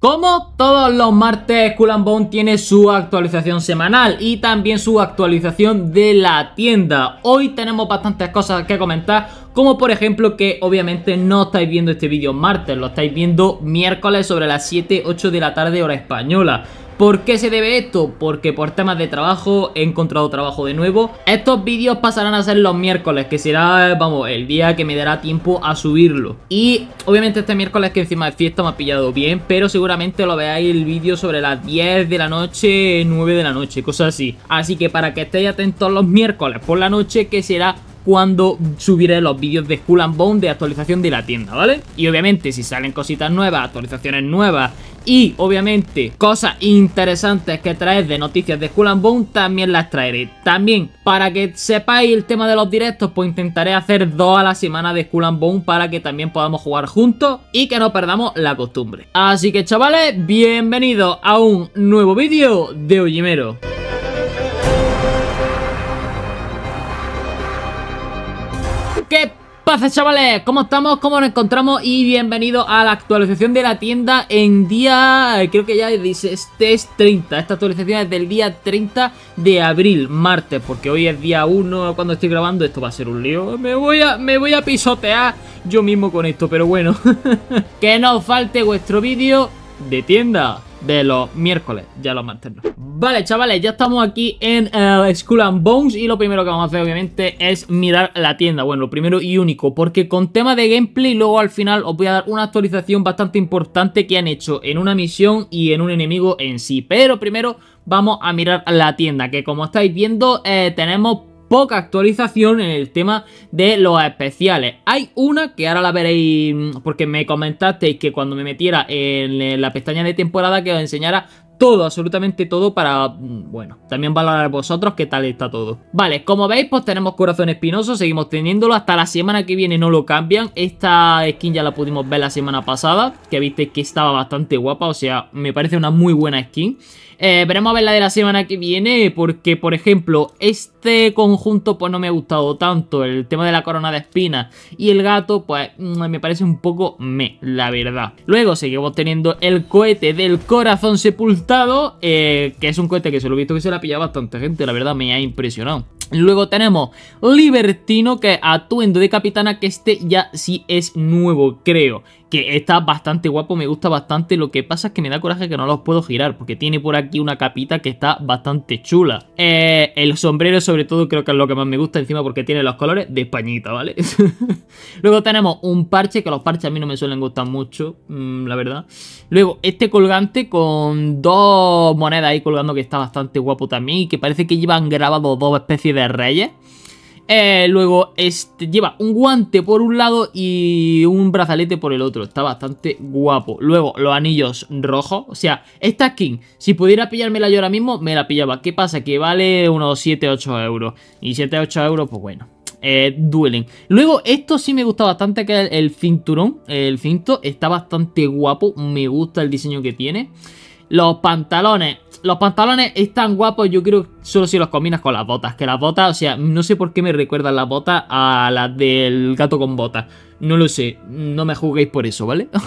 Como todos los martes, Cool tiene su actualización semanal y también su actualización de la tienda. Hoy tenemos bastantes cosas que comentar, como por ejemplo que obviamente no estáis viendo este vídeo martes, lo estáis viendo miércoles sobre las 7-8 de la tarde hora española. ¿Por qué se debe esto? Porque por temas de trabajo he encontrado trabajo de nuevo. Estos vídeos pasarán a ser los miércoles, que será, vamos, el día que me dará tiempo a subirlo. Y obviamente este miércoles que encima de fiesta me ha pillado bien, pero seguramente lo veáis el vídeo sobre las 10 de la noche, 9 de la noche, cosas así. Así que para que estéis atentos los miércoles por la noche, que será cuando subiré los vídeos de Skull Bone de actualización de la tienda, ¿vale? Y obviamente si salen cositas nuevas, actualizaciones nuevas y obviamente cosas interesantes que traes de noticias de Skull Bone también las traeré. También para que sepáis el tema de los directos pues intentaré hacer dos a la semana de Skull Bone para que también podamos jugar juntos y que no perdamos la costumbre. Así que chavales, bienvenidos a un nuevo vídeo de Ollimero. chavales? ¿Cómo estamos? ¿Cómo nos encontramos? Y bienvenido a la actualización de la tienda en día... Eh, creo que ya dice, este es 30 Esta actualización es del día 30 de abril, martes Porque hoy es día 1 cuando estoy grabando Esto va a ser un lío Me voy a, me voy a pisotear yo mismo con esto, pero bueno Que no falte vuestro vídeo de tienda de los miércoles, ya los mantendré. Vale, chavales, ya estamos aquí en eh, Skull and Bones y lo primero que vamos a hacer obviamente es mirar la tienda, bueno, lo primero y único, porque con tema de gameplay luego al final os voy a dar una actualización bastante importante que han hecho en una misión y en un enemigo en sí, pero primero vamos a mirar la tienda, que como estáis viendo eh, tenemos poca actualización en el tema de los especiales. Hay una que ahora la veréis porque me comentasteis que cuando me metiera en la pestaña de temporada que os enseñara todo, absolutamente todo para, mm, bueno, también valorar vosotros qué tal está todo. Vale, como veis, pues tenemos corazón espinoso, seguimos teniéndolo, hasta la semana que viene no lo cambian. Esta skin ya la pudimos ver la semana pasada, que visteis que estaba bastante guapa, o sea, me parece una muy buena skin. Eh, veremos a la de la semana que viene, porque por ejemplo, este conjunto pues no me ha gustado tanto, el tema de la corona de espinas y el gato pues mm, me parece un poco me, la verdad. Luego seguimos teniendo el cohete del corazón sepultado, eh, que es un cohete que se lo he visto que se la pillado bastante gente, la verdad me ha impresionado. Luego tenemos Libertino, que atuendo de capitana, que este ya sí es nuevo, creo que está bastante guapo, me gusta bastante. Lo que pasa es que me da coraje que no los puedo girar, porque tiene por aquí una capita que está bastante chula. Eh, el sombrero sobre todo creo que es lo que más me gusta, encima porque tiene los colores de españita, ¿vale? Luego tenemos un parche, que los parches a mí no me suelen gustar mucho, mm, la verdad. Luego este colgante con dos monedas ahí colgando que está bastante guapo también, y que parece que llevan grabados dos especies de reyes. Eh, luego este, lleva un guante por un lado y un brazalete por el otro. Está bastante guapo. Luego los anillos rojos. O sea, esta skin, si pudiera pillármela yo ahora mismo, me la pillaba. ¿Qué pasa? Que vale unos 7-8 euros. Y 7-8 euros, pues bueno. Eh, duelen. Luego, esto sí me gusta bastante, que el cinturón, el cinto, está bastante guapo, me gusta el diseño que tiene. Los pantalones, los pantalones están guapos, yo creo, solo si los combinas con las botas. Que las botas, o sea, no sé por qué me recuerdan las botas a las del gato con botas. No lo sé, no me juzguéis por eso, ¿vale?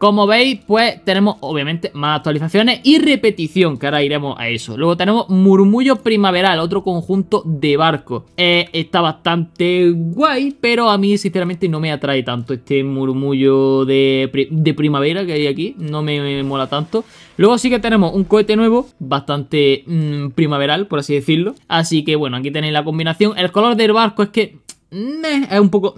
Como veis, pues tenemos obviamente más actualizaciones y repetición, que ahora iremos a eso. Luego tenemos Murmullo Primaveral, otro conjunto de barcos. Eh, está bastante guay, pero a mí sinceramente no me atrae tanto este murmullo de, primavera que hay aquí. No me, mola tanto. Luego sí que tenemos un cohete nuevo, bastante mm, primaveral, por así decirlo. Así que bueno, aquí tenéis la combinación. El color del barco es que es un poco...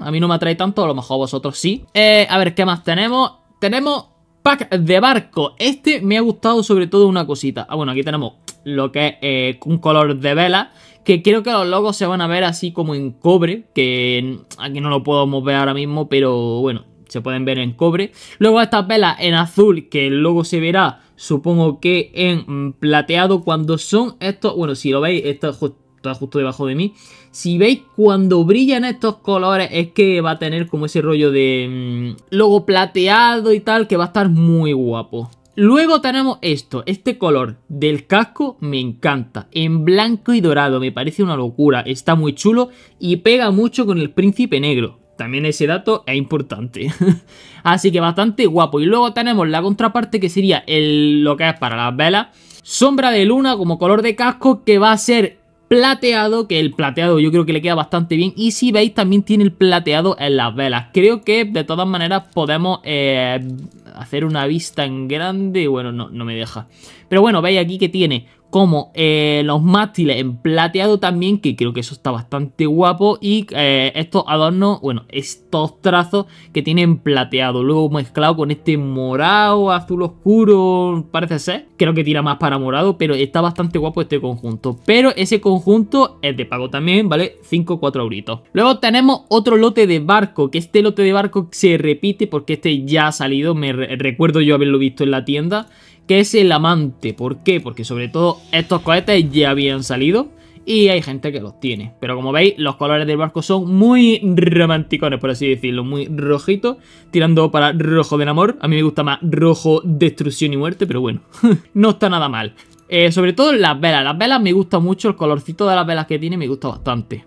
a mí no me atrae tanto, a lo mejor a vosotros sí. Eh, a ver, ¿qué más tenemos? Tenemos pack de barco. Este me ha gustado sobre todo una cosita. Ah, bueno, aquí tenemos lo que es eh, un color de vela. Que creo que los logos se van a ver así como en cobre. Que aquí no lo podemos ver ahora mismo, pero bueno, se pueden ver en cobre. Luego estas velas en azul, que luego se verá, supongo que en plateado. Cuando son estos, bueno, si lo veis, esto es justo está justo debajo de mí. Si veis, cuando brillan estos colores es que va a tener como ese rollo de mm, logo plateado y tal, que va a estar muy guapo. Luego tenemos esto, este color del casco me encanta, en blanco y dorado, me parece una locura, está muy chulo y pega mucho con el príncipe negro. También ese dato es importante. Así que bastante guapo. Y luego tenemos la contraparte que sería el, lo que es para las velas. Sombra de luna como color de casco que va a ser plateado, que el plateado yo creo que le queda bastante bien. Y si veis, también tiene el plateado en las velas. Creo que de todas maneras podemos eh, hacer una vista en grande. Bueno, no, no me deja. Pero bueno, veis aquí que tiene como eh, los mástiles en plateado también, que creo que eso está bastante guapo. Y eh, estos adornos, bueno, estos trazos que tienen plateado, luego mezclado con este morado, azul oscuro, parece ser. Creo que tira más para morado, pero está bastante guapo este conjunto. Pero ese conjunto es de pago también, ¿vale? 5 4 euritos. Luego tenemos otro lote de barco, que este lote de barco se repite porque este ya ha salido, me recuerdo yo haberlo visto en la tienda que es el amante. ¿Por qué? Porque sobre todo estos cohetes ya habían salido y hay gente que los tiene. Pero como veis, los colores del barco son muy romanticones, por así decirlo, muy rojitos, tirando para rojo de amor. A mí me gusta más rojo destrucción y muerte, pero bueno, no está nada mal. Eh, sobre todo las velas, las velas me gusta mucho, el colorcito de las velas que tiene me gusta bastante.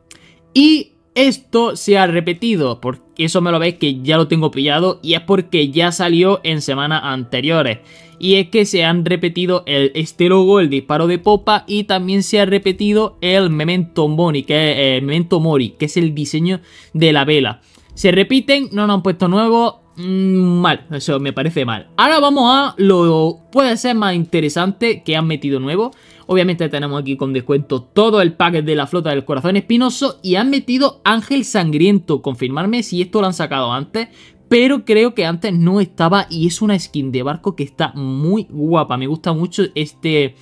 Y esto se ha repetido, porque eso me lo veis que ya lo tengo pillado y es porque ya salió en semanas anteriores. Y es que se han repetido el, este logo, el disparo de popa y también se ha repetido el Memento Mori, que es, eh, Mori, que es el diseño de la vela. Se repiten, no nos han puesto nuevo... Mm, mal, eso me parece mal. Ahora vamos a lo puede ser más interesante que han metido nuevo. Obviamente tenemos aquí con descuento todo el pack de la flota del corazón espinoso y han metido Ángel Sangriento. Confirmarme si esto lo han sacado antes, pero creo que antes no estaba y es una skin de barco que está muy guapa. Me gusta mucho este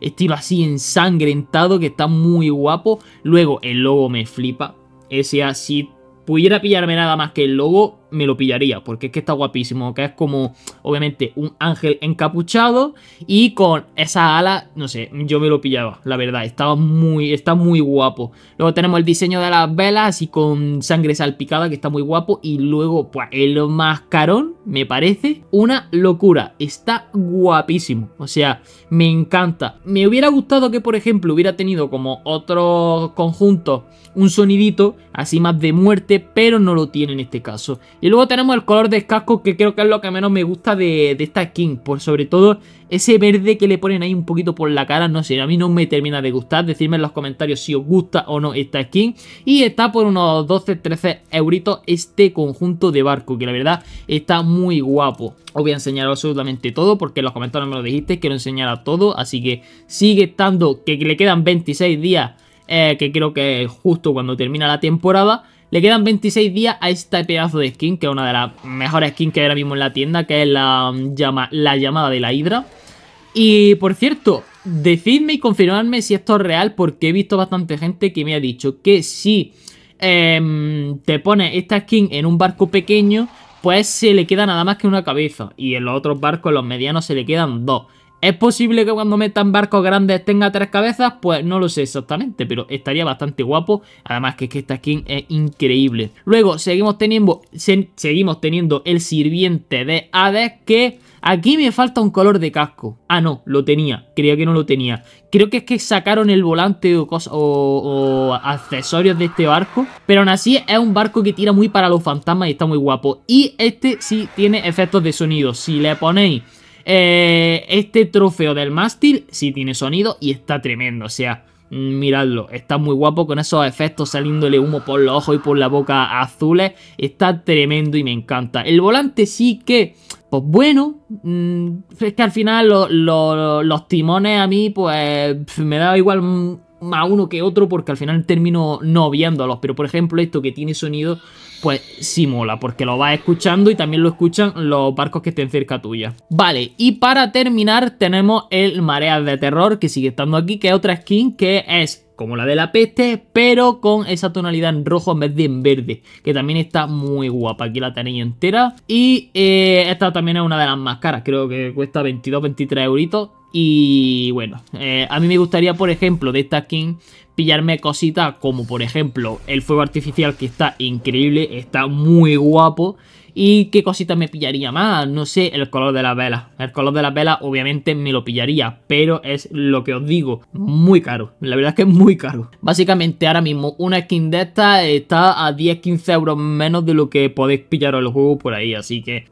estilo así ensangrentado que está muy guapo. Luego el logo me flipa. Ese así pudiera pillarme nada más que el logo, me lo pillaría, porque es que está guapísimo, que es como, obviamente, un ángel encapuchado y con esa ala no sé, yo me lo pillaba, la verdad, estaba muy, está muy guapo. Luego tenemos el diseño de las velas y con sangre salpicada, que está muy guapo, y luego, pues, el mascarón, me parece una locura, está guapísimo, o sea, me encanta. Me hubiera gustado que, por ejemplo, hubiera tenido como otro conjunto un sonidito así más de muerte, pero no lo tiene en este caso. Y luego tenemos el color de casco que creo que es lo que menos me gusta de, esta skin. Por sobre todo ese verde que le ponen ahí un poquito por la cara. No sé, a mí no me termina de gustar. Decidme en los comentarios si os gusta o no esta skin. Y está por unos 12-13 euritos este conjunto de barco. Que la verdad está muy guapo. Os voy a enseñar absolutamente todo porque en los comentarios me lo dijiste. Quiero enseñar todo. Así que sigue estando que le quedan 26 días. Eh, que creo que es justo cuando termina la temporada. Le quedan 26 días a este pedazo de skin, que es una de las mejores skins que hay ahora mismo en la tienda, que es la, mm, la llamada de la hidra Y por cierto, decidme y confirmadme si esto es real, porque he visto bastante gente que me ha dicho que si em, te pones esta skin en un barco pequeño, pues se le queda nada más que una cabeza. Y en los otros barcos, los medianos, se le quedan dos. ¿Es posible que cuando metan barcos grandes tenga tres cabezas? Pues no lo sé exactamente, pero estaría bastante guapo. Además que es que esta skin es increíble. Luego seguimos teniendo, seguimos teniendo el sirviente de Hades que... Aquí me falta un color de casco. Ah, no, lo tenía. Creía que no lo tenía. Creo que es que sacaron el volante o, o, o accesorios de este barco. Pero aún así es un barco que tira muy para los fantasmas y está muy guapo. Y este sí tiene efectos de sonido. Si le ponéis eh, este trofeo del mástil sí tiene sonido y está tremendo, o sea, miradlo, está muy guapo con esos efectos saliéndole humo por los ojos y por la boca azules, está tremendo y me encanta. El volante sí que, pues bueno, mm, es que al final los timones a mí pues me da igual mm, más uno que otro porque al final termino no viéndolos Pero por ejemplo, esto que tiene sonido, pues sí mola, porque lo vas escuchando y también lo escuchan los barcos que estén cerca tuya. Vale, y para terminar tenemos el Marea de Terror, que sigue estando aquí, que es otra skin que es como la de la peste, pero con esa tonalidad en rojo en vez de en verde, que también está muy guapa, aquí la tenéis entera. Y eh, esta también es una de las más caras, creo que cuesta 22-23 euritos, y bueno, eh, a mí me gustaría, por ejemplo, de esta skin pillarme cositas como, por ejemplo, el fuego artificial que está increíble, está muy guapo. ¿Y qué cositas me pillaría más? No sé, el color de la vela. El color de la vela obviamente me lo pillaría, pero es lo que os digo, muy caro. La verdad es que es muy caro. Básicamente ahora mismo una skin de esta está a 10-15 euros menos de lo que podéis pillar el juego por ahí, así que...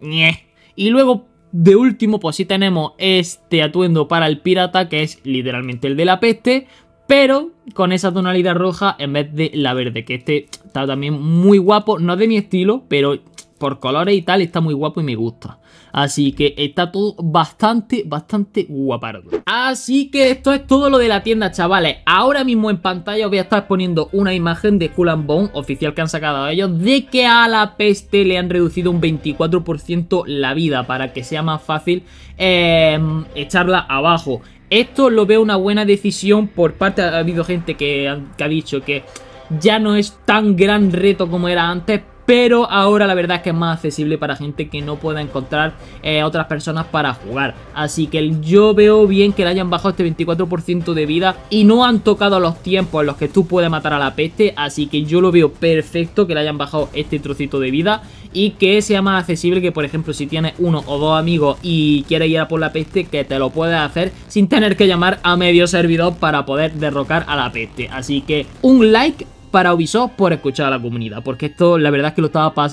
Y luego de último, pues sí tenemos este atuendo para el pirata, que es literalmente el de la peste, pero con esa tonalidad roja en vez de la verde, que este está también muy guapo, no es de mi estilo, pero por colores y tal, está muy guapo y me gusta. Así que está todo bastante, bastante guapardo. Así que esto es todo lo de la tienda, chavales. Ahora mismo en pantalla os voy a estar poniendo una imagen de Cool oficial que han sacado ellos de que a la peste le han reducido un 24% la vida para que sea más fácil em, echarla abajo. Esto lo veo una buena decisión por parte, ha habido gente que ha dicho que ya no es tan gran reto como era antes, pero ahora la verdad es que es más accesible para gente que no pueda encontrar eh, otras personas para jugar. Así que yo veo bien que le hayan bajado este 24% de vida y no han tocado los tiempos en los que tú puedes matar a la peste, así que yo lo veo perfecto que le hayan bajado este trocito de vida y que sea más accesible que por ejemplo si tienes uno o dos amigos y quieres ir a por la peste que te lo puedes hacer sin tener que llamar a medio servidor para poder derrocar a la peste. Así que un like para Ubisoft por escuchar a la comunidad, porque esto la verdad es que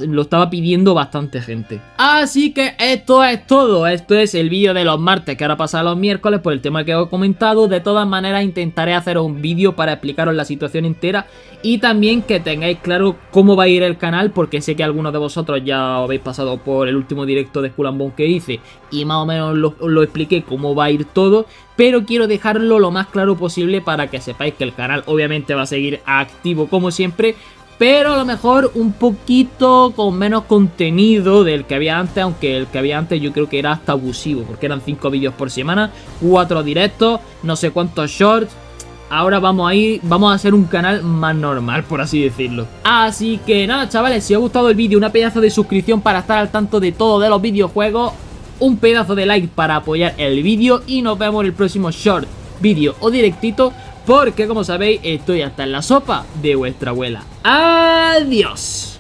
lo estaba, pidiendo bastante gente. Así que esto es todo, esto es el vídeo de los martes que ahora pasa los miércoles por el tema que os he comentado, de todas maneras intentaré hacer un vídeo para explicaros la situación entera y también que tengáis claro cómo va a ir el canal, porque sé que algunos de vosotros ya habéis pasado por el último directo de Skull que hice y más o menos lo, lo expliqué cómo va a ir todo, pero quiero dejarlo lo más claro posible para que sepáis que el canal obviamente va a seguir activo como siempre, pero a lo mejor un poquito con menos contenido del que había antes, aunque el que había antes yo creo que era hasta abusivo, porque eran 5 vídeos por semana, 4 directos, no sé cuántos shorts. Ahora vamos a ir, vamos a hacer un canal más normal, por así decirlo. Así que nada, chavales, si os ha gustado el vídeo, una pedazo de suscripción para estar al tanto de todo de los videojuegos un pedazo de like para apoyar el vídeo y nos vemos en el próximo short, vídeo o directito porque como sabéis estoy hasta en la sopa de vuestra abuela. Adiós.